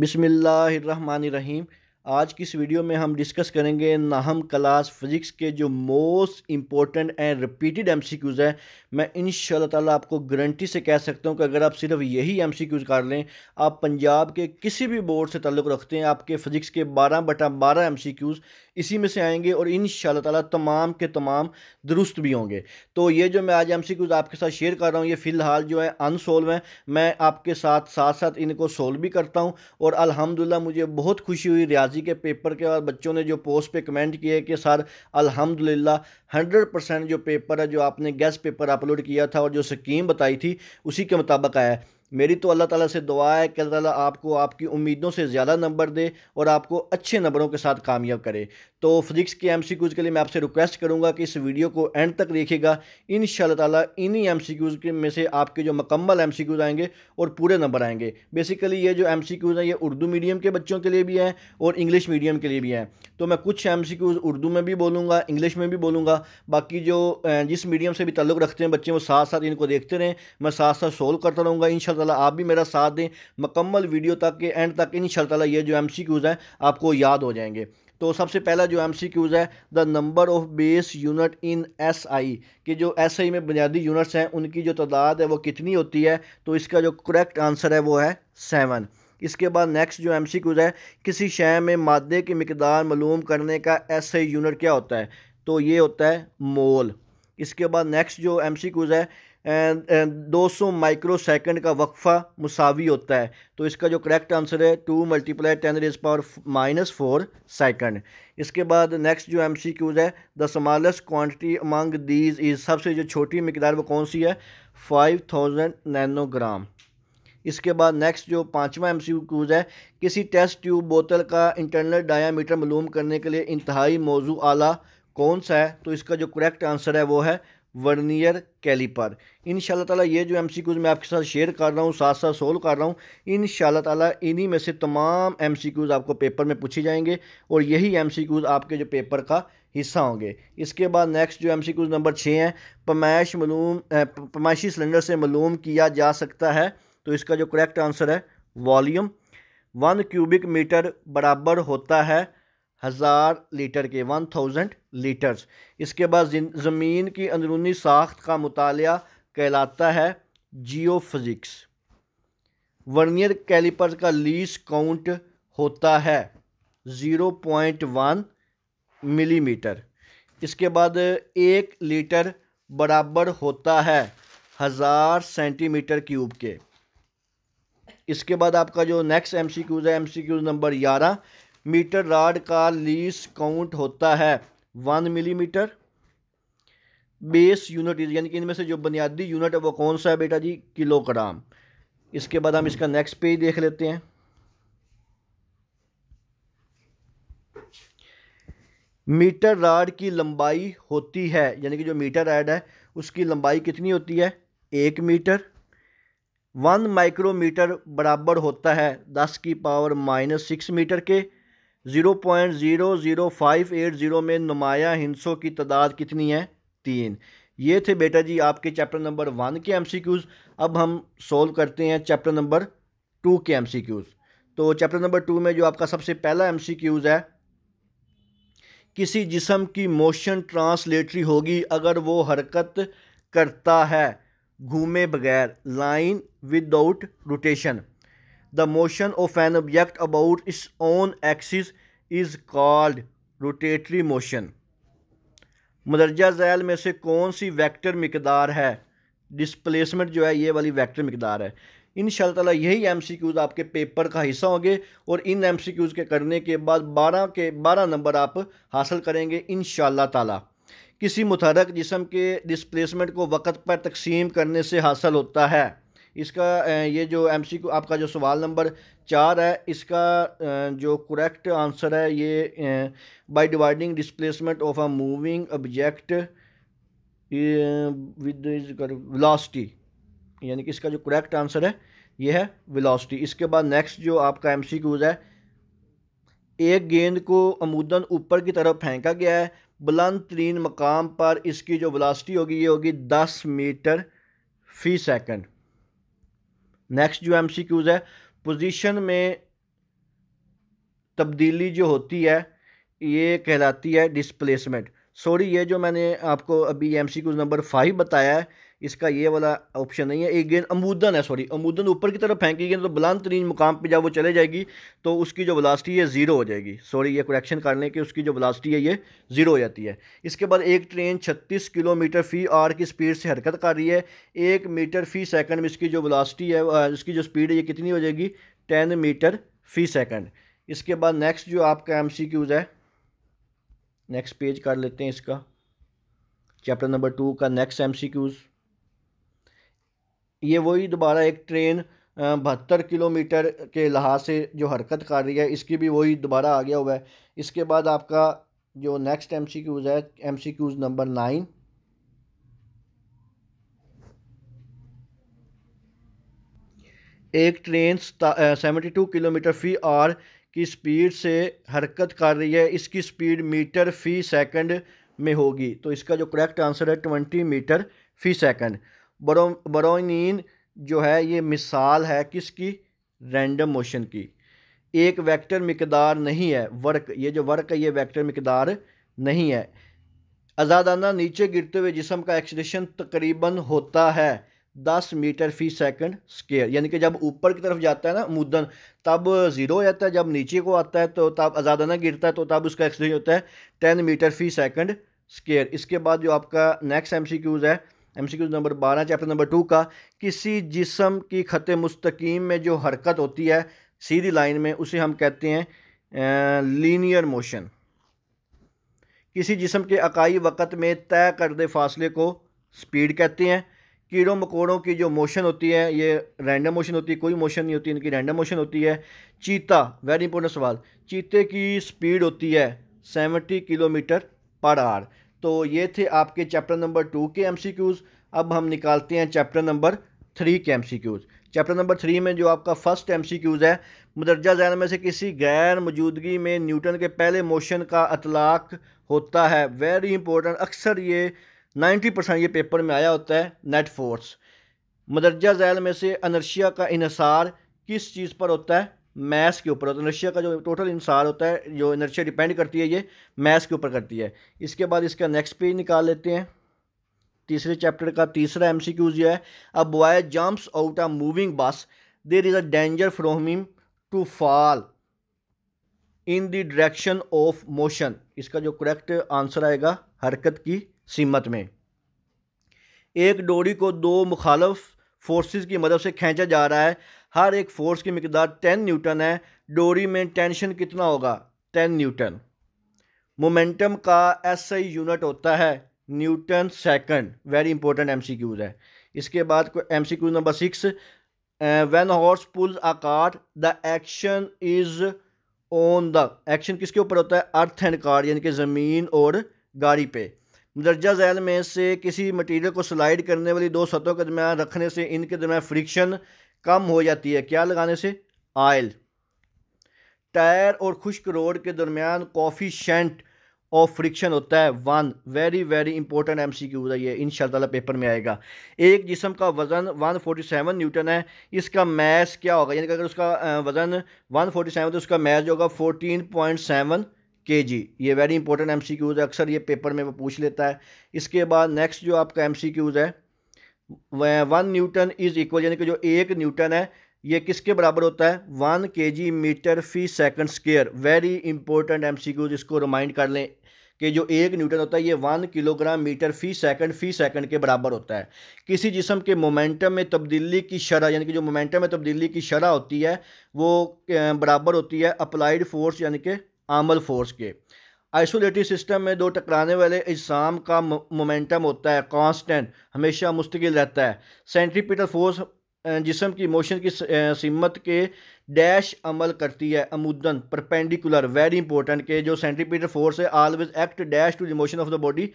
रहीम आज की इस वीडियो में हम डिस्कस करेंगे नाहम क्लास फिज़िक्स के जो most important and repeated M C Qs हैं मैं इन ताला आपको गारंटी से कह सकता हूं कि अगर आप सिर्फ यही एम सी क्यूज़ कर लें आप पंजाब के किसी भी बोर्ड से ताल्लुक़ रखते हैं आपके फिज़िक्स के बारह बटा बारह एम सी क्यूज़ इसी में से आएंगे और इन ताला तमाम के तमाम दुरुस्त भी होंगे तो ये जो मैं आज एम सी क्यूज़ आपके साथ शेयर कर रहा हूँ ये फ़िलहाल जो है अनसोल्व है मैं आपके साथ साथ साथ इनको सोल्व भी करता हूँ और अलहमदिल्ला मुझे बहुत खुशी हुई रियाज काजी के पेपर के बाद बच्चों ने जो पोस्ट पे कमेंट किए कि सर अल्हम्दुलिल्लाह हंड्रेड परसेंट जो पेपर है जो आपने गैस पेपर अपलोड किया था और जो स्कीम बताई थी उसी के मुताबिक आया मेरी तो अल्लाह ताला से दुआ है कि अल्लाह ताला आपको आपकी उम्मीदों से ज़्यादा नंबर दे और आपको अच्छे नंबरों के साथ कामयाब करे तो फिजिक्स के एम के लिए मैं आपसे रिक्वेस्ट करूँगा कि इस वीडियो को एंड तक देखिएगा इन ताला इन्हीं एम के में से आपके जो मकम्मल एम आएंगे और पूरे नंबर आएंगे बेसिकली ये जो एम हैं ये उर्दू मीडियम के बच्चों के लिए भी हैं और इंग्लिश मीडियम के लिए भी हैं तो मैं कुछ एम उर्दू में भी बोलूँगा इंग्लिश में भी बोलूँगा बाकी जो जिस मीडियम से भी ताल्लुक़ रखते हैं बच्चे वो साथ साथ इनको देखते रहें मैं साथ साथ सोल्व करता रहूँगा इन ताला आप भी मेरा साथ दें मकम्मल वीडियो तक के एंड तक इन ताला ये जो एम सी क्यूज़ हैं आपको याद हो जाएंगे तो सबसे पहला जो एम सी क्यूज़ है the number of base unit in S I कि जो एस आई में बुनियादी यूनिट्स हैं उनकी जो तादाद है वो कितनी होती है तो इसका जो करेक्ट आंसर है वो है सेवन इसके बाद नेक्स्ट जो एम सी क्यूज़ है किसी शय में मादे की मकदार मलूम करने का एस आई यूनिट क्या होता है तो ये होता है मोल इसके बाद नेक्स्ट जो एम सी क्यूज़ है दो सौ माइक्रो सेकेंड का वक्फा मुसावी होता है तो इसका जो करेक्ट आंसर है two multiply ten raise power minus four second इसके बाद नेक्स्ट जो एम सी क्यूज़ है the smallest quantity among these is सबसे जो छोटी मकदार वो कौन सी है फाइव थाउजेंड नैनोग्राम इसके बाद नेक्स्ट जो पाँचवा एम सी क्यूज़ है किसी टेस्ट ट्यूब बोतल का इंटरनल डायामीटर मालूम करने के लिए इंतहाई मौजू आला कौन सा है तो इसका जो करेक्ट आंसर है वो है वर्नियर कैलिपर इन ताला ये जो एम सी क्यूज़ मैं आपके साथ शेयर कर रहा हूँ साथ साथ सोल्व कर रहा हूँ इन ताला इन्हीं में से तमाम एम सी क्यूज़ आपको पेपर में पूछे जाएंगे और यही एम सी क्यूज़ आपके जो पेपर का हिस्सा होंगे इसके बाद नेक्स्ट जो एम सी क्यूज़ नंबर छः हैं पमाइश मलूम पमाइशी सिलेंडर से मलूम किया जा सकता है तो इसका जो करेक्ट आंसर है वॉलीम वन क्यूबिक मीटर बराबर होता है हज़ार लीटर के वन थाउजेंड लीटर्स इसके बाद ज़मीन की अंदरूनी साख्त का मुताल कहलाता है जियो फिज़िक्स वर्नियर कैलिपर का लीस काउंट होता है ज़ीरो पॉइंट वन मिलीमीटर इसके बाद एक लीटर बराबर होता है हज़ार सेंटीमीटर क्यूब के इसके बाद आपका जो नेक्स्ट एम सी क्यूज़ है एम सी क्यूज़ नंबर ग्यारह मीटर राड का लीस काउंट होता है वन मिलीमीटर बेस यूनिट यानी कि इनमें से जो बुनियादी यूनिट है वो कौन सा है बेटा जी किलोग्राम इसके बाद हम इसका नेक्स्ट पेज देख लेते हैं मीटर राड की लंबाई होती है यानी कि जो मीटर राड है उसकी लंबाई कितनी होती है एक मीटर वन माइक्रोमीटर बराबर होता है दस की पावर माइनस सिक्स मीटर के zero point zero zero five eight zero में नुमाया हिंसों की तादाद कितनी है तीन ये थे बेटा जी आपके चैप्टर नंबर वन के एम अब हम सोल्व करते हैं चैप्टर नंबर टू के एम तो चैप्टर नंबर टू में जो आपका सबसे पहला एम है किसी जिसम की मोशन ट्रांसलेटरी होगी अगर वो हरकत करता है घूमे बगैर line without rotation the motion of an object about its own axis is called rotatory motion मदरजा जैल में से कौन सी वैक्टर मकदार है डिसप्लेसमेंट जो है ये वाली वैक्टर मकदार है इन शाला यही एम सी क्यूज़ आपके पेपर का हिस्सा होंगे और इन एम सी क्यूज़ के करने के बाद बारह के बारह नंबर आप हासिल करेंगे इन ताला किसी मुतहरक जिसम के डिसप्लेसमेंट को वक्त पर तकसीम करने से हासिल होता है इसका ये जो एम सी आपका जो सवाल नंबर चार है इसका जो करेक्ट आंसर है ये by dividing displacement of a moving object with velocity यानी कि इसका जो करेक्ट आंसर है ये है वेलोसिटी इसके बाद नेक्स्ट जो आपका एम सी क्यूज़ है एक गेंद को अमूदन ऊपर की तरफ फेंका गया है बुलंद तरीन मकाम पर इसकी जो वेलोसिटी होगी ये होगी दस मीटर फी सेकंड नेक्स्ट जो एम सी क्यूज़ है पोजीशन में तब्दीली जो होती है ये कहलाती है डिसप्लेसमेंट सॉरी ये जो मैंने आपको अभी M C Qs number five बताया है इसका ये वाला ऑप्शन नहीं है एक गेंद अमूदन है सॉरी अमूदन ऊपर की तरफ फेंकी गेंद तो बुलंद तरीन मुकाम पर जब वो चले जाएगी तो उसकी जो वेलासिटी है ज़ीरो हो जाएगी सॉरी ये करेक्शन कर लें कि उसकी जो वलास्टी है ये ज़ीरो हो जाती है इसके बाद एक ट्रेन छत्तीस किलोमीटर फ़ी आर की स्पीड से हरकत कर रही है एक मीटर फ़ी सेकेंड में इसकी जो वेलासिटी है इसकी जो स्पीड है ये कितनी हो जाएगी टेन मीटर फ़ी सेकेंड इसके बाद नेक्स्ट जो आपका एम सी क्यूज़ है नेक्स्ट पेज कर लेते हैं इसका चैप्टर नंबर टू का नेक्स्ट एम सी क्यूज़ ये वही दोबारा एक ट्रेन बहत्तर किलोमीटर के लिहाज से जो हरकत कर रही है इसकी भी वही दोबारा आ गया हुआ है इसके बाद आपका जो नेक्स्ट एम सी क्यूज़ है M C Qs number nine एक ट्रेन सेवेंटी टू किलोमीटर फ़ी आर की स्पीड से हरकत कर रही है इसकी स्पीड मीटर फ़ी सेकंड में होगी तो इसका जो करेक्ट आंसर है ट्वेंटी मीटर फ़ी सेकंड बरो बरोनिन जो है ये मिसाल है किसकी रैंडम मोशन की एक वेक्टर मकदार नहीं है वर्क ये जो वर्क है ये वेक्टर मकदार नहीं है आज़ादाना नीचे गिरते हुए जिसम का एक्सलेशन तकरीबन होता है दस मीटर फी सेकंड स्केयर यानी कि जब ऊपर की तरफ जाता है ना मुद्दन तब ज़ीरो हो जाता है जब नीचे को आता है तो तब आज़ादाना गिरता है तो तब उसका एक्सलेशन होता है टेन मीटर फी सेकंड स्केयर इसके बाद जो आपका नेक्स्ट एम है एम सी नंबर बारह चैप्टर नंबर टू का किसी जिसम की ख़त मुस्तकीम में जो हरकत होती है सीधी लाइन में उसे हम कहते हैं लीनियर मोशन किसी जिसम के अकाई वक़्त में तय करदे फासले को स्पीड कहते हैं कीड़ों मकोड़ों की जो मोशन होती है ये रैंडम मोशन होती है कोई मोशन नहीं होती इनकी रैंडम मोशन होती है चीता वेरी इंपॉर्टेंट सवाल चीते की स्पीड होती है सेवेंटी किलोमीटर पर आर तो ये थे आपके चैप्टर नंबर टू के एम अब हम निकालते हैं चैप्टर नंबर थ्री के एम चैप्टर नंबर थ्री में जो आपका फर्स्ट एम है मदरजा जहन में से किसी गैर मौजूदगी में न्यूटन के पहले मोशन का अतलाक होता है वेरी इंपॉर्टेंट अक्सर ये 90 परसेंट ये पेपर में आया होता है नेट फोर्स मदरजा जैल में से अनर्शिया का इसार किस चीज़ पर होता है मैस के ऊपर होता है इनर्शिया का जो टोटल इंसार होता है जो इनर्शिया डिपेंड करती है ये मैस के ऊपर करती है इसके बाद इसका नेक्स्ट पेज निकाल लेते हैं तीसरे चैप्टर का तीसरा एम सी क्यूज है अब boy jumps out a moving bus there is a danger from him to fall in the direction of motion इसका जो करेक्ट आंसर आएगा हरकत की सीमत में एक डोरी को दो मुखालफ फोर्सेस की मदद से खींचा जा रहा है हर एक फोर्स की मकदार टेन न्यूटन है डोरी में टेंशन कितना होगा टेन न्यूटन मोमेंटम का एस यूनिट होता है newton second very important MCQs है इसके बाद M Qs number six when horse pulls a cart the action is on the action किसके ऊपर होता है अर्थ एंड कार्ड यानी कि ज़मीन और गाड़ी पे दर्जा जैल में से किसी मटेरियल को स्लाइड करने वाली दो सतहों के दरमियान रखने से इनके दरमियान फ्रिक्शन कम हो जाती है क्या लगाने से आयल टायर और खुश्क रोड के दरमियान शेंट ऑफ फ्रिक्शन होता है one very very important M C Q है ये इन शाला पेपर में आएगा एक जिसम का वज़न वन फोर्टी सेवन न्यूटन है इसका मैस क्या होगा यानी कि अगर उसका वज़न वन फोर्टी सेवन तो उसका मैस जो होगा fourteen point seven K G ये very important M C Qs है अक्सर ये पेपर में वो पूछ लेता है इसके बाद नेक्स्ट जो आपका एम सी क्यूज़ है वह वन न्यूटन इज़ इक्वल यानी कि जो एक न्यूटन है ये किसके बराबर होता है वन के जी मीटर फी second square very important M C Qs इसको रिमाइंड कर लें कि जो एक न्यूटन होता है ये वन किलोग्राम मीटर फी सेकंड फी सेकंड के बराबर होता है किसी जिसम के मोमेंटम में तब्दीली की शरह यानी कि जो मोमेंटम में तब्दीली की शरह होती है वो बराबर होती है अप्लाइड फोर्स यानी कि आमल फोर्स के आइसोलेटिव सिस्टम में दो टकराने वाले इज्साम का मोमेंटम होता है कांस्टेंट हमेशा मुस्तकिल रहता है सेंट्रीपिटल फोर्स जिसम की मोशन की सीमत के डैश अमल करती है अमूदन परपेंडिकुलर वेरी इंपॉर्टेंट के जो सेंट्रीपिटल फोर्स है always act dash to the motion of the body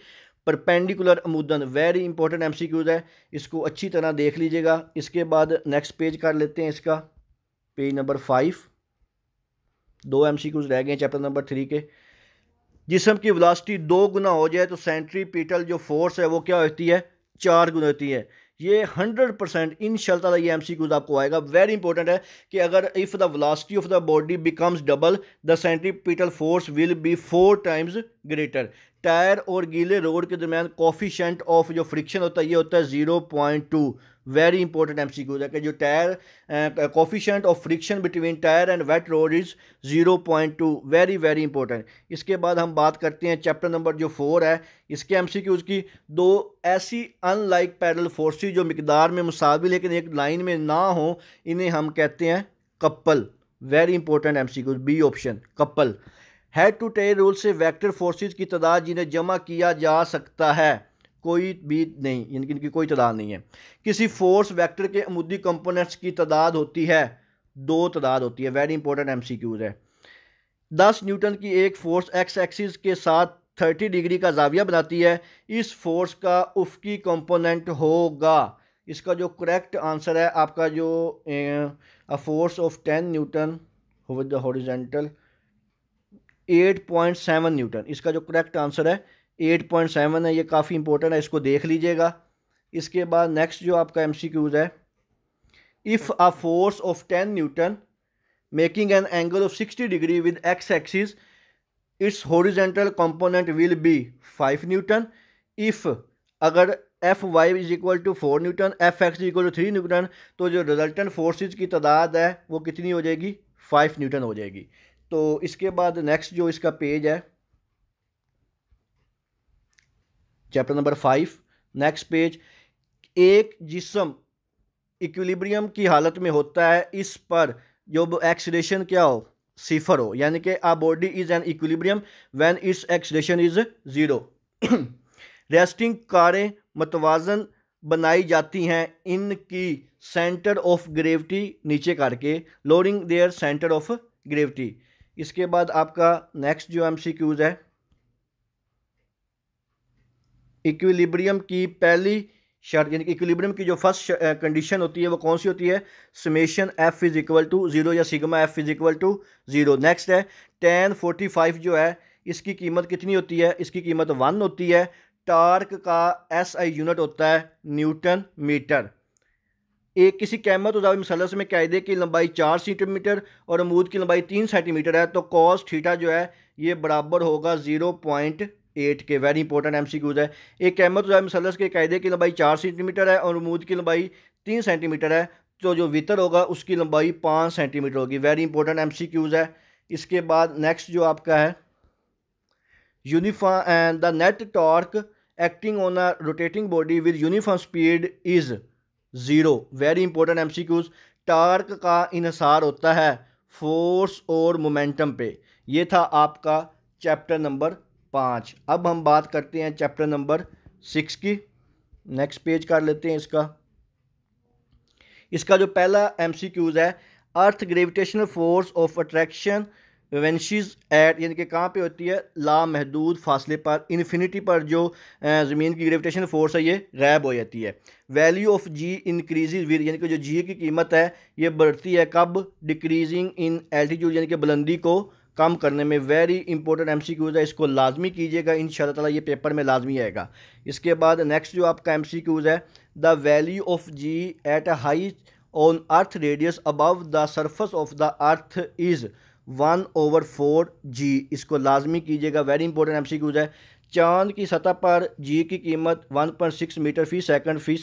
perpendicular अमूदन वेरी इंपॉर्टेंट एमसीक्यूज है इसको अच्छी तरह देख लीजिएगा इसके बाद नेक्स्ट पेज कर लेते हैं इसका पेज नंबर फाइव दो एम सी क्यूज़ रह गए चैप्टर नंबर थ्री के जिसम की वेलोसिटी दो गुना हो जाए तो सेंट्री जो फोर्स है वो क्या होती है चार गुना होती है ये हंड्रेड परसेंट इन शाला ये एम सी क्यूज आपको आएगा वेरी इंपॉर्टेंट है कि अगर if the velocity of the body becomes double the centripetal force will be four times greater tyre और गीले रोड के दरमियान कॉफिशेंट ऑफ जो फ्रिक्शन होता है ये होता है zero point two very important M C Qs है कि जो tyre coefficient of friction between tyre and wet road is zero point two very very important इसके बाद हम बात करते हैं चैप्टर नंबर जो फोर है इसके एम सी क्यूज़ की दो ऐसी अनलाइक पैरल फोर्सेज जो मकदार में मुसाविल लेकिन एक लाइन में ना हो इन्हें हम कहते हैं couple very important M C Qs B option couple head to tail rule से वैक्टर फोर्सेज की तादाद जिन्हें जमा किया जा सकता है कोई भी नहीं यानी कि इनकी कोई तादाद नहीं है किसी फोर्स वेक्टर के अमूदी कंपोनेंट्स की तादाद होती है दो तादाद होती है very important M C Qs है दस न्यूटन की एक फोर्स एक्स एक्सिस के साथ थर्टी डिग्री का जाविया बनाती है इस फोर्स का उफकी कंपोनेंट होगा इसका जो करेक्ट आंसर है आपका जो a force of ten newton with the horizontal eight point seven newton इसका जो करेक्ट आंसर है एट पॉइंट सेवन है ये काफ़ी इंपॉर्टेंट है इसको देख लीजिएगा इसके बाद नेक्स्ट जो आपका एम सी क्यूज़ है if a force of ten newton making an angle of sixty degree with x axis its horizontal component will be five newton if अगर F y is equal to four newton F x equal to three newton तो जो resultant forces की तादाद है वो कितनी हो जाएगी फाइव न्यूटन हो जाएगी तो इसके बाद नेक्स्ट जो इसका पेज है chapter number five next page एक जिसम इक्विलिब्रियम की हालत में होता है इस पर जो एक्सीडेशन क्या हो सिफर हो यानी कि a body is in equilibrium when its acceleration is zero resting कारें मतवाजन बनाई जाती हैं इनकी सेंटर ऑफ ग्रेविटी नीचे करके lowering their centre of gravity इसके बाद आपका नेक्स्ट जो एम सी क्यूज़ है इक्विलिब्रियम की पहली शर्त यानी कि इक्विलिब्रियम की जो फर्स्ट कंडीशन होती है वो कौन सी होती है summation F is equal to zero या sigma F is equal to zero next है टेन फोर्टी फाइव जो है इसकी कीमत कितनी होती है इसकी कीमत वन होती है टार्क का एस आई यूनिट होता है न्यूटन मीटर एक किसी कैमत उदाव मसलस में कायदे की लंबाई चार सेंटीमीटर और अमूद की लंबाई तीन सेंटीमीटर है तो कॉस थीटा जो है ये बराबर होगा ज़ीरो पॉइंट एट के very important M C Qs है एक अहमद रजा मसलस के कायदे की लंबाई चार सेंटीमीटर है और अमूद की लंबाई तीन सेंटीमीटर है तो जो वितर होगा उसकी लंबाई पाँच सेंटीमीटर होगी very important M C Qs है इसके बाद नेक्स्ट जो आपका है uniform and the net torque acting on a rotating body with uniform speed is zero very important M C Qs torque का इनसार होता है फोर्स और मोमेंटम पे ये था आपका चैप्टर नंबर पाँच अब हम बात करते हैं चैप्टर नंबर सिक्स की नेक्स्ट पेज कर लेते हैं इसका इसका जो पहला एम सी क्यूज़ है earth gravitational force of attraction vanishes at यानी कि कहाँ पे होती है लामहदूद फासले पर इन्फिनिटी पर जो ज़मीन की ग्रेविटेशन फोर्स है ये रैब हो जाती है value of g increase with यानी कि जो जी की कीमत है ये बढ़ती है कब डिक्रीजिंग इन एल्टीट्यूड यानी कि बुलंदी को कम करने में very important M C Qs है इसको लाजमी कीजिएगा इन तला ये पेपर में लाजमी आएगा इसके बाद नेक्स्ट जो आपका एम सी क्यूज़ है the value of ji at a high on earth radius above the surface of the earth is one over four G इसको लाजमी कीजिएगा very important M C Qs है चांद की सतह पर जी की कीमत वन पॉइंट सिक्स मीटर फी सेकेंड फी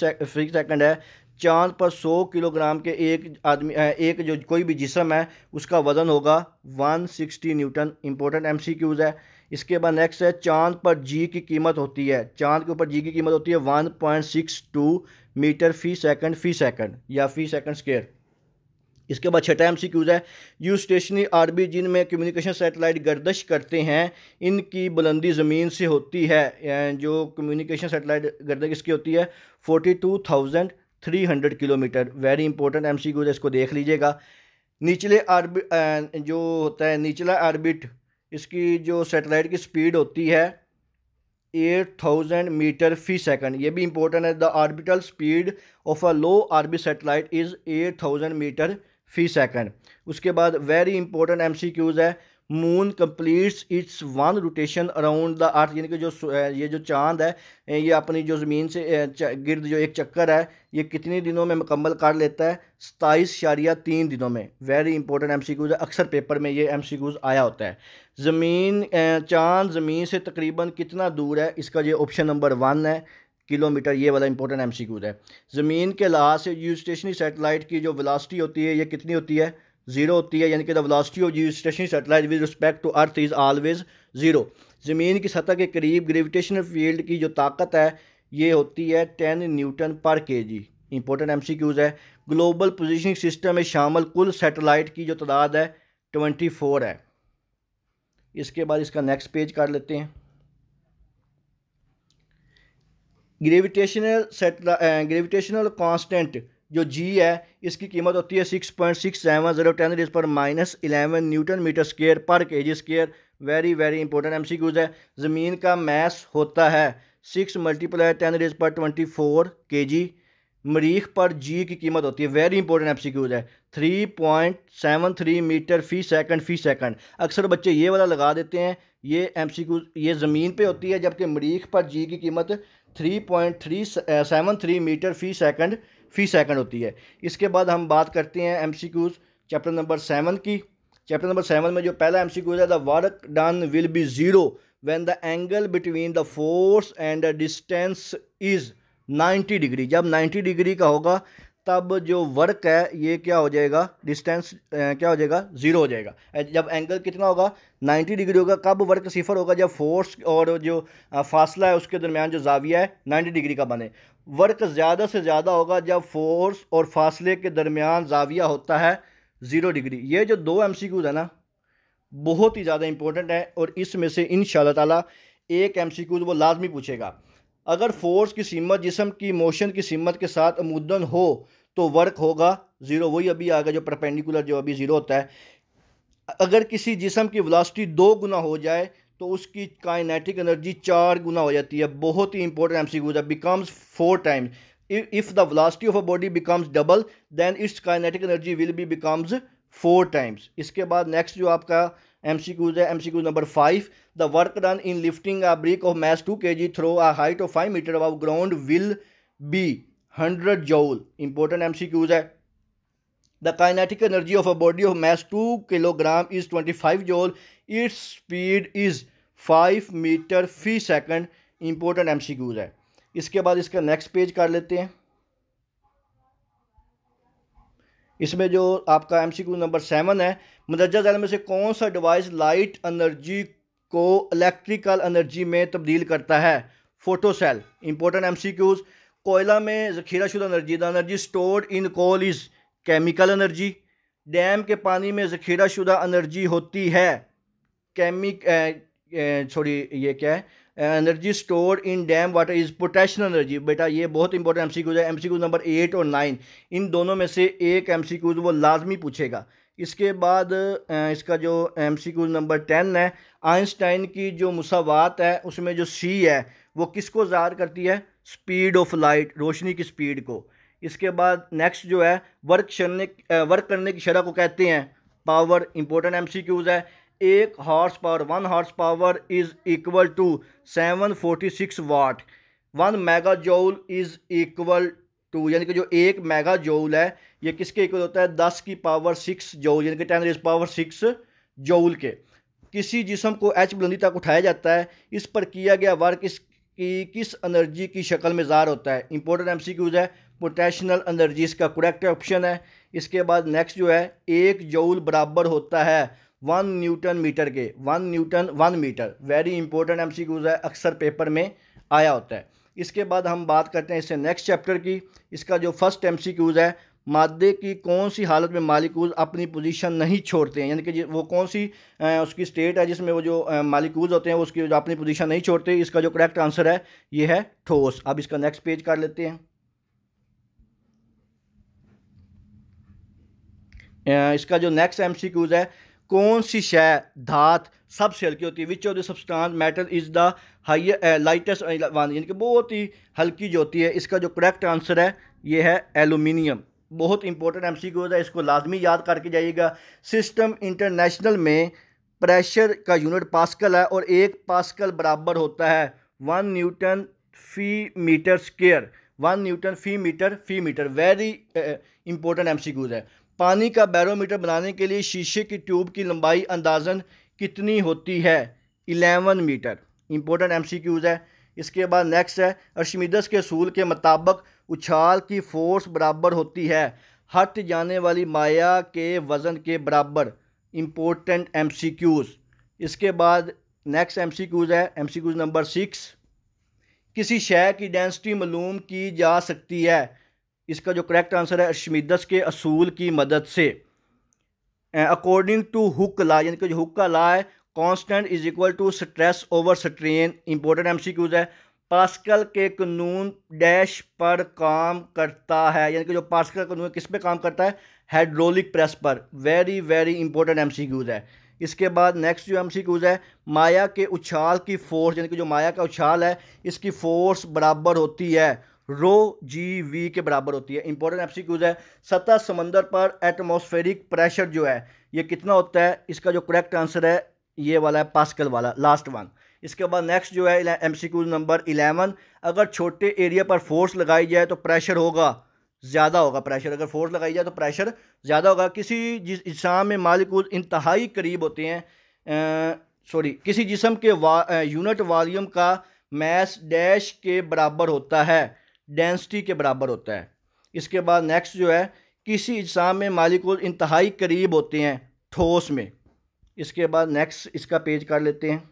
सेकेंड है चांद पर 100 किलोग्राम के एक आदमी एक जो कोई भी जिसम है उसका वज़न होगा 160 न्यूटन इंपॉर्टेंट एम है इसके बाद नेक्स्ट है चांद पर जी की कीमत होती है चांद के ऊपर जी की कीमत होती है 1.62 मीटर फी सेकंड फी सेकंड या फी सेकंड स्केयर इसके बाद छठा एम है यू स्टेशनरी आरबी जिनमें कम्युनिकेशन सेटेलाइट गर्दश करते हैं इनकी बुलंदी ज़मीन से होती है जो कम्युनिकेशन सेटेलाइट गर्दश किसकी होती है forty two thousand 300 kilometre very important M C Qs इसको देख लीजिएगा निचले आर्बिट जो होता है निचला आर्बिट इसकी जो सेटेलाइट की स्पीड होती है एट थाउजेंड मीटर फी सेकंड ये भी इंपॉर्टेंट है the orbital speed of a low orbit satellite is eight thousand metre फी सेकंड उसके बाद very important M C Qs है moon completes its one rotation around the earth यानी कि जो ये जो चांद है ये अपनी जो ज़मीन से गिर्द जो एक चक्कर है ये कितने दिनों में मुकम्मल कर लेता है सताईस शारिया तीन दिनों में very important M C Qs है अक्सर पेपर में ये एम सी क्यूज़ आया होता है ज़मीन चांद ज़मीन से तकरीबन कितना दूर है इसका ये ऑप्शन नंबर वन है किलोमीटर ये वाला इंपॉर्टेंट एम सी क्यूज़ है ज़मीन के लिहाज से यू स्टेशनरी सेटेलाइट की जो वेलासिटी होती है ये कितनी होती है जीरो होती है यानी कि the velocity of geostationary satellite with respect to earth is always zero ज़मीन की सतह के करीब ग्रेविटेशनल फील्ड की जो ताकत है ये होती है टेन न्यूटन पर K G important M C Qs है ग्लोबल पोजिशनिंग सिस्टम में शामिल कुल सेटेलाइट की जो तादाद है ट्वेंटी फोर है इसके बाद इसका नेक्स्ट पेज कर लेते हैं ग्रेविटेशनल सेटला ग्रेविटेशनल कॉन्स्टेंट जो जी है इसकी कीमत होती है six point six seven zero ten raise पर minus eleven newton metre square पर K G square very very important M C Qs है ज़मीन का मैस होता है सिक्स मल्टीप्लाई टेन रेज पर ट्वेंटी फोर के जी मरीख पर जी की कीमत होती है very important M C Qs है three point seven three metre फी सेकंड फी सेकंड अक्सर बच्चे ये वाला लगा देते हैं ये एम सी क्यूज ये ज़मीन पर होती है जबकि मरीख पर जी की कीमत three point three seven three metre फी सेकंड फी सेकंड होती है इसके बाद हम बात करते हैं एम चैप्टर नंबर सेवन की चैप्टर नंबर सेवन में जो पहला एम है the work done will be zero when the angle between the force and the distance is 90 degree जब 90 डिग्री का होगा तब जो वर्क है ये क्या हो जाएगा डिस्टेंस क्या हो जाएगा ज़ीरो हो जाएगा जब एंगल कितना होगा 90 डिग्री होगा कब वर्क सिफर होगा जब फोर्स और जो फासला है उसके दरमियान जो जाविया है 90 डिग्री का बने वर्क ज़्यादा से ज़्यादा होगा जब फोर्स और फासले के दरमियान जाविया होता है ज़ीरो डिग्री ये जो दो एम है ना बहुत ही ज़्यादा इंपॉर्टेंट है और इसमें से इन ताला एक एम वो लाजमी पूछेगा अगर फोर्स की सीमत जिसम की मोशन की सीमत के साथ अमूदन हो तो वर्क होगा ज़ीरो वही अभी आ गया जो परपेंडिकुलर जो अभी ज़ीरो होता है अगर किसी जिसम की वलासिटी दो गुना हो जाए तो उसकी काइनेटिक एनर्जी चार गुना हो जाती है बहुत ही important M C Qs becomes four times if the velocity of a body becomes double then its kinetic energy will be becomes four times इसके बाद नेक्स्ट जो आपका एम सी क्यूज है M C Qs number five the work done in lifting a brick of mass two K G through a height of five metre above ground will be hundred joule important M C Qs है the kinetic energy of a body of mass two kilogram is twenty five joule its speed is five metre फी second important M C Qs है इसके बाद इसका next page कर लेते हैं इसमें जो आपका M C Q number seven है मदरजा जैन में से कौन सा डिवाइस लाइट एनर्जी को इलेक्ट्रिकल एनर्जी में तब्दील करता है photocell important M C Qs कोयला में ज़खीरा शुदा energy the energy stored in coal is chemical energy dam के पानी में ज़खीरा शुदा एनर्जी होती है केमिक सॉरी ये क्या है energy stored in dam water is पोटेशन एनर्जी बेटा ये बहुत इंपॉर्टेंट एम सी क्यूज़ है M C Qs number eight और नाइन इन दोनों में से एक एम सी क्यूज़ वो लाजमी पूछेगा इसके बाद इसका जो M C Qs number ten है आइंस्टाइन की जो मसावत है उसमें जो सी है वो किसको ज़ाहिर करती है स्पीड ऑफ लाइट रोशनी की स्पीड को इसके बाद नेक्स्ट जो है वर्क करने वर्क करने की शरह को कहते हैं power important M C Qs है एक horse power one horse power is equal to seven forty six watt one mega joule is equal to यानी कि जो एक मेगा जोल है ये किसके इक्वल होता है दस की पावर सिक्स जोल यानी कि टेन रेज पावर सिक्स जोल के किसी जिसम को एच बुलंदी तक उठाया जाता है इस पर किया गया वर्क इस किस एनर्जी की शक्ल में ज़ार होता है इंपॉर्टेंट एम सी क्यूज़ है पोटेशनल एनर्जी इसका करेक्ट ऑप्शन है इसके बाद नेक्स्ट जो है एक जऊल बराबर होता है वन न्यूटन मीटर के one newton one metre very important M C Qs है अक्सर पेपर में आया होता है इसके बाद हम बात करते हैं इससे नेक्स्ट चैप्टर की इसका जो फर्स्ट एम सी क्यूज़ है मादे की कौन सी हालत में मालिकूज अपनी पोजीशन नहीं छोड़ते हैं यानी कि वो कौन सी उसकी स्टेट है जिसमें वो जो मालिकूज होते हैं उसकी जो अपनी पोजीशन नहीं छोड़ते इसका जो करेक्ट आंसर है ये है ठोस अब इसका नेक्स्ट पेज कर लेते हैं इसका जो नेक्स्ट एम सी क्यूज़ है कौन सी शय धात सबसे हल्की होती है which of the substance matter is the high lightest one यानी कि बहुत ही हल्की जो होती है इसका जो करेक्ट आंसर है ये है एलुमिनियम बहुत इंपॉर्टेंट एम सी क्यूज़ है इसको लाजमी याद करके जाइएगा सिस्टम इंटरनेशनल में प्रेशर का यूनिट पास्कल है और एक पास्कल बराबर होता है वन न्यूटन फी मीटर स्केयर वन न्यूटन फी मीटर फी metre very important M C Qs है पानी का बैरोमीटर बनाने के लिए शीशे की ट्यूब की लंबाई अंदाजन कितनी होती है eleven metre important M C Qs है इसके बाद नेक्स्ट है अर्शमिदस के असूल के मुताबिक उछाल की फोर्स बराबर होती है हट जाने वाली माया के वज़न के बराबर इम्पोर्टेंट एम सी क्यूज़ इसके बाद नेक्स्ट एम सी क्यूज़ है M C Qs number six किसी शय की डेंसिटी मलूम की जा सकती है इसका जो करेक्ट आंसर है अर्शमिदस के असूल की मदद से अकॉर्डिंग टू हुक ला यानी कि जो हुक का ला है constant is equal to stress over strain important MCQs है पास्कल के कानून डैश पर काम करता है यानी कि जो पास्कल कानून किस पे काम करता है हाइड्रोलिक प्रेस पर वेरी वेरी इंपॉर्टेंट एमसीक्यूज है इसके बाद नेक्स्ट जो एमसीक्यूज है माया के उछाल की फोर्स यानी कि जो माया का उछाल है इसकी फोर्स बराबर होती है रो जी वी के बराबर होती है इंपॉर्टेंट क्यूज़ है सतह समंदर पर एटमोस्फेरिक प्रेशर जो है ये कितना होता है इसका जो करेक्ट आंसर है ये वाला है पास्कल वाला लास्ट वन इसके बाद नेक्स्ट जो है एम सी नंबर इलेवन अगर छोटे एरिया पर फोर्स लगाई जाए तो प्रेशर होगा ज़्यादा होगा प्रेशर अगर फोर्स लगाई जाए तो प्रेशर ज़्यादा होगा किसी जिस इंसान में मालिकूल इंतहाई करीब होते हैं सॉरी किसी जिसम के वा, आ, यूनिट वॉल्यूम का मैस डैश के बराबर होता है डेंसिटी के बराबर होता है इसके बाद नेक्स्ट जो है किसी इंसान में मालिकूल इंतहाई करीब होते हैं ठोस में इसके बाद नेक्स्ट इसका पेज कर लेते हैं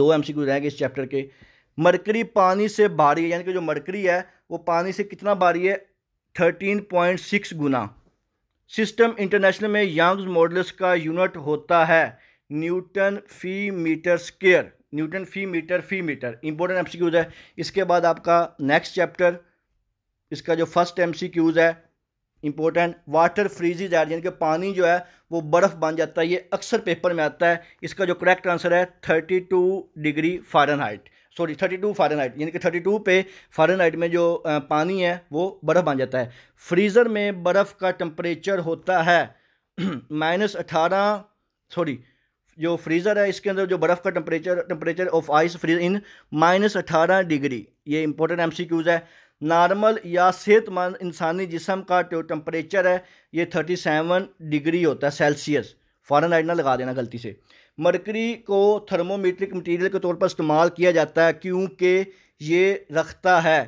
दो एम सी क्यू रहेंगे इस चैप्टर के मरकरी पानी से भारी है यानी कि जो मरकरी है वो पानी से कितना भारी है थर्टीन पॉइंट सिक्स गुना सिस्टम इंटरनेशनल में यंग्स मॉडल्स का यूनिट होता है न्यूटन फी मीटर स्केयर न्यूटन फी मीटर फी metre important M C Qs है इसके बाद आपका नेक्स्ट चैप्टर इसका जो फर्स्ट एम सी क्यूज़ है इंपॉर्टेंट वाटर फ्रीजेज एट यानी कि पानी जो है वो बर्फ़ बन जाता है ये अक्सर पेपर में आता है इसका जो करेक्ट आंसर है thirty two degree Fahrenheit sorry thirty two Fahrenheit यानी कि थर्टी टू पे फारेनहाइट में जो पानी है वो बर्फ़ बन जाता है फ्रीज़र में बर्फ़ का टम्परेचर होता है माइनस अठारह सॉरी जो फ्रीज़र है इसके अंदर जो बर्फ़ का temperature temperature of ice freeze in minus अठारह डिग्री ये इंपॉर्टेंट एम सी क्यूज़ है नॉर्मल या सेहतमंद इंसानी जिसम का जो टम्परेचर है ये थर्टी सेवन डिग्री होता है सेल्सियस फॉरन आइडना ना लगा देना गलती से मरकरी को थर्मोमीट्रिक मटेरियल के तौर पर इस्तेमाल किया जाता है क्योंकि ये रखता है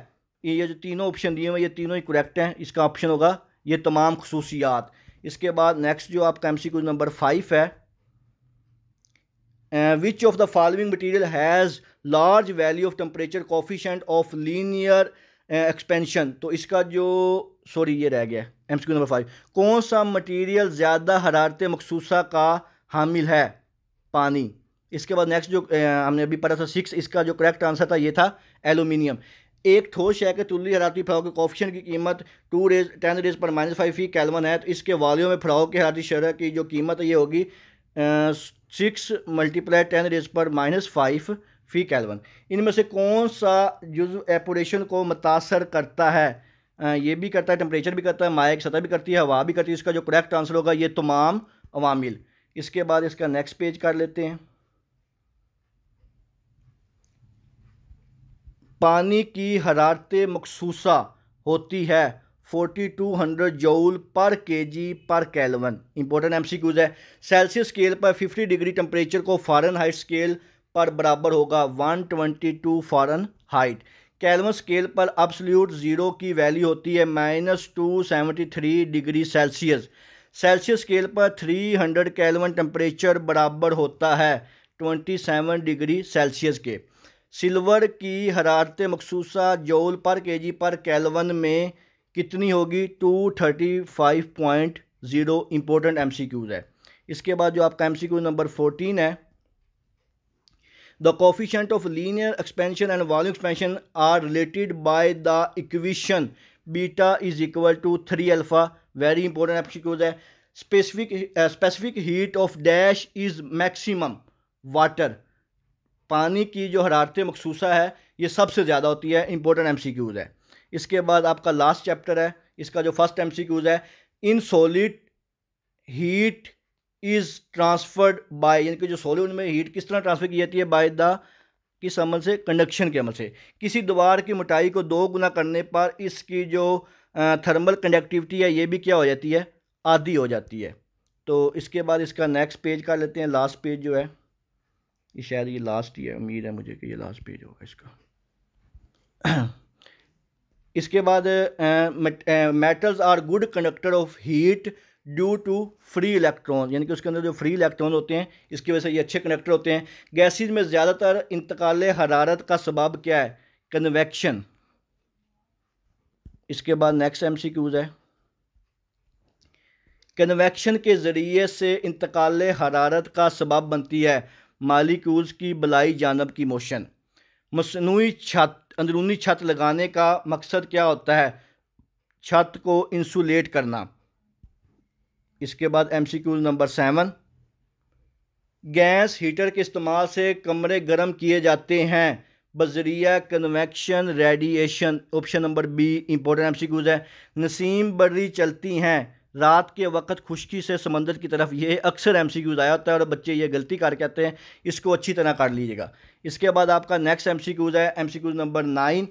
ये जो तीनों ऑप्शन दिए हुए ये तीनों ही करेक्ट हैं इसका ऑप्शन होगा ये तमाम खसूसियात इसके बाद नेक्स्ट जो आपका M C Qs number five है which of the following material has large value of temperature coefficient of linear expansion तो इसका जो सॉरी ये रह गया एम सी नंबर फाइव कौन सा मटेरियल ज़्यादा हरारत मखसूसा का हामिल है पानी इसके बाद नेक्स्ट जो हमने अभी पढ़ा था सिक्स इसका जो करेक्ट आंसर था ये था एलुमिनियम एक ठोस है कि तुल्ली हराती फड़ाव के कॉप्शन की कीमत टू रेज टेन रेज पर माइनस फाइव फी कैलवन है तो इसके वालियों में फड़ाव के हराती शरह की जो कीमत ये होगी सिक्स मल्टीप्लाई टेन रेज पर माइनस फाइव फ़ी कैलवन इनमें से कौन सा जो एपोरेशन को मुतासर करता है ये भी करता है टेम्परेचर भी करता है माया की सतह भी करती है हवा भी करती है इसका जो करेक्ट आंसर होगा ये तमाम अवामिल इसके बाद इसका नेक्स्ट पेज कर लेते हैं पानी की हरारत मखसूसा होती है 4200 जूल पर केजी पर कैलवन इंपॉर्टेंट एमसीक्यूज है सेल्सियस स्केल पर 50 डिग्री टेम्परेचर को फॉरन हाइट स्केल पर बराबर होगा 122 twenty two Fahrenheit kelvin scale पर अब्सल्यूट ज़ीरो की वैल्यू होती है minus two seventy three degree Celsius Celsius scale पर 300 कैलवन टेम्परेचर बराबर होता है 27 डिग्री सेल्सियस के सिल्वर की हरारत मखसूस जोल पर जी पर कैलवन में कितनी होगी 235.0 इंपॉर्टेंट क्यूज है इसके बाद जो आपका क्यूज नंबर 14 है the coefficient of linear expansion and volume expansion are related by the equation beta is equal to 3 alpha very important MCQs है specific uh, specific heat of dash is maximum water पानी की जो हरारत मखसूसा है ये सबसे ज़्यादा होती है इंपॉर्टेंट एमसीक्यूज़ है इसके बाद आपका लास्ट चैप्टर है इसका जो फर्स्ट एमसीक्यूज़ है in solid heat is transferred by यानी कि जो सोल्यून में हीट किस तरह ट्रांसफ़र की जाती है बाय द किस अमल से कंडक्शन के अमल से किसी दीवार की मोटाई को दो गुना करने पर इसकी जो थर्मल कंडक्टिविटी है ये भी क्या हो जाती है आधी हो जाती है तो इसके बाद इसका नेक्स्ट पेज कर लेते हैं लास्ट पेज जो है ये शायद ये लास्ट ही है उम्मीद है मुझे कि ये लास्ट पेज होगा इसका इसके बाद metals are good conductor of heat due to free electron यानी कि उसके अंदर जो फ्री इलेक्ट्रॉन होते हैं इसकी वजह से ये अच्छे कनेक्टर होते हैं गैसेज में ज़्यादातर इंतकाल हरारत का सबाब क्या है कन्वेक्शन इसके बाद नेक्स्ट एम सी क्यूज़ है कन्वेक्शन के ज़रिए से इंतकाल हरारत का सबब बनती है मालिक्यूल्स की बलाई जानब की मोशन मसनू छत अंदरूनी छत लगाने का मकसद क्या होता है छत को इंसुलेट करना इसके बाद M C Qs number seven gas heater के इस्तेमाल से कमरे गर्म किए जाते हैं बजरिया convection radiation option number B important M C Qs है नसीम बर्री चलती हैं रात के वक्त खुशकी से समंदर की तरफ ये अक्सर एम सी क्यूज़ आया होता है और बच्चे ये गलती कर कहते हैं इसको अच्छी तरह काट लीजिएगा इसके बाद आपका नेक्स्ट एम सी क्यूज़ है M C Qs number nine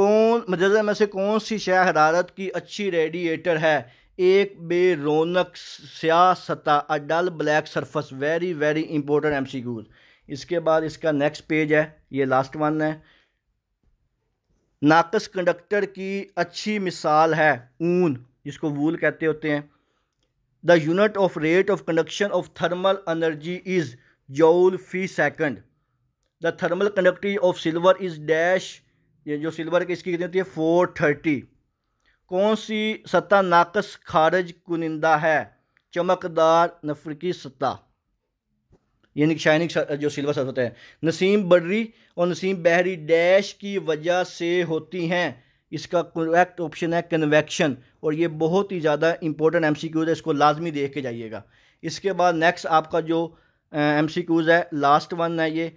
कौन मजर में से कौन सी शह हरारत की अच्छी रेडिएटर है एक बे रौनक स्या सता a dull black surface very very important M C Qs इसके बाद इसका नेक्स्ट पेज है ये लास्ट वन है नाकस कंडक्टर की अच्छी मिसाल है ऊन जिसको वूल कहते होते हैं the unit of rate of conduction of thermal energy is joule फी second the thermal conductive of silver is dash ये जो सिल्वर की इसकी कितनी होती है फोर थर्टी कौन सी सत्ता नाकस खारज कुनिंदा है चमकदार नफरकी सत्ता यानी कि शाइनिंग जो सिल्वर सत्ता है नसीम बर्री और नसीम बहरी डैश की वजह से होती हैं इसका करेक्ट ऑप्शन है कन्वेक्शन और ये बहुत ही ज़्यादा इंपॉर्टेंट एम सी क्यूज़ है इसको लाजमी देख के जाइएगा इसके बाद नेक्स्ट आपका जो एम सी क्यूज़ है लास्ट वन है ये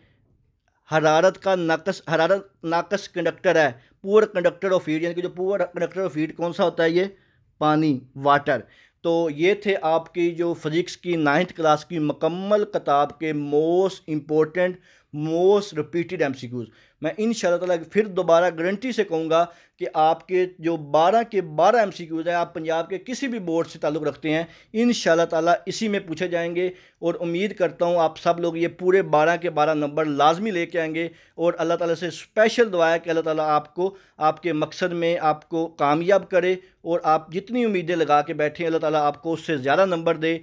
हरारत का नाकस हरारत नाकस कंडक्टर है पुअर कंडक्टर ऑफ हीट यानी कि जो पुअर कंडक्टर ऑफ हीट कौन सा होता है ये पानी वाटर तो ये थे आपकी जो फिज़िक्स की नाइन्थ क्लास की मकम्मल किताब के most important most repeated M मैं इन ताला फिर दोबारा गारंटी से कहूँगा कि आपके जो 12 के 12 क्यूज़ हैं आप पंजाब के किसी भी बोर्ड से ताल्लुक़ रखते हैं इन ताला इसी में पूछे जाएंगे और उम्मीद करता हूँ आप सब लोग ये पूरे 12 के 12 नंबर लाजमी लेके आएंगे और अल्लाह ताला से स्पेशल दुआ है कि अल्लाह ताला आपको आपके मकसद में आपको कामयाब करे और आप जितनी उम्मीदें लगा के बैठे अल्लाह ताली आपको उससे ज़्यादा नंबर दे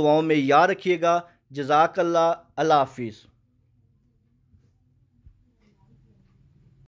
दुआओं में याद रखिएगा जजाकल्ला हाफिज़